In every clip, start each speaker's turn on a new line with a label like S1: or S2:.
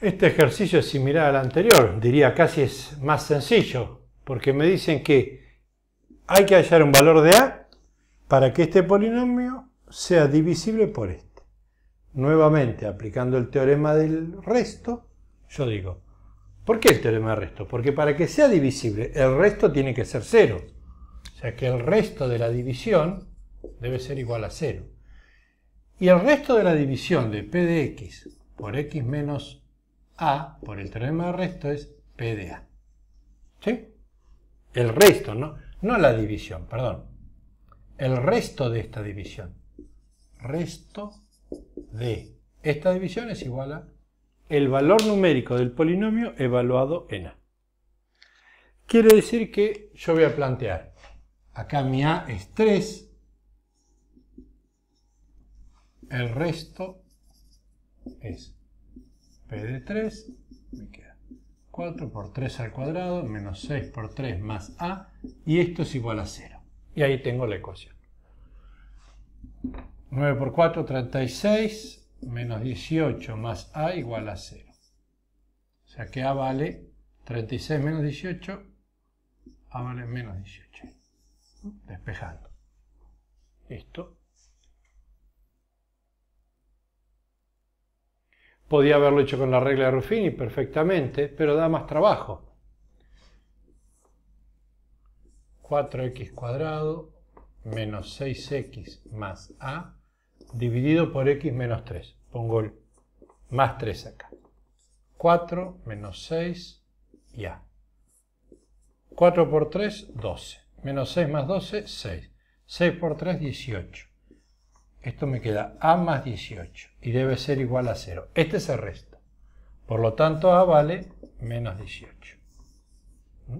S1: Este ejercicio es similar al anterior, diría casi es más sencillo, porque me dicen que hay que hallar un valor de A para que este polinomio sea divisible por este. Nuevamente, aplicando el teorema del resto, yo digo, ¿por qué el teorema del resto? Porque para que sea divisible, el resto tiene que ser cero. O sea que el resto de la división debe ser igual a cero. Y el resto de la división de p de x por x menos a por el teorema de resto es P de A. ¿Sí? El resto, ¿no? No la división, perdón. El resto de esta división. Resto de esta división es igual a el valor numérico del polinomio evaluado en A. Quiere decir que yo voy a plantear, acá mi A es 3, el resto es P de 3, me queda 4 por 3 al cuadrado menos 6 por 3 más A y esto es igual a 0. Y ahí tengo la ecuación. 9 por 4, 36 menos 18 más A igual a 0. O sea que A vale 36 menos 18, A vale menos 18. Despejando. Esto Podía haberlo hecho con la regla de Ruffini perfectamente, pero da más trabajo. 4x cuadrado menos 6x más a dividido por x menos 3. Pongo más 3 acá. 4 menos 6 y a. 4 por 3, 12. Menos 6 más 12, 6. 6 por 3, 18. Esto me queda a más 18 y debe ser igual a 0. Este es el resto. Por lo tanto, a vale menos 18. ¿Mm?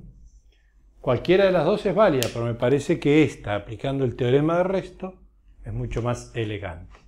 S1: Cualquiera de las dos es válida, pero me parece que esta, aplicando el teorema de resto, es mucho más elegante.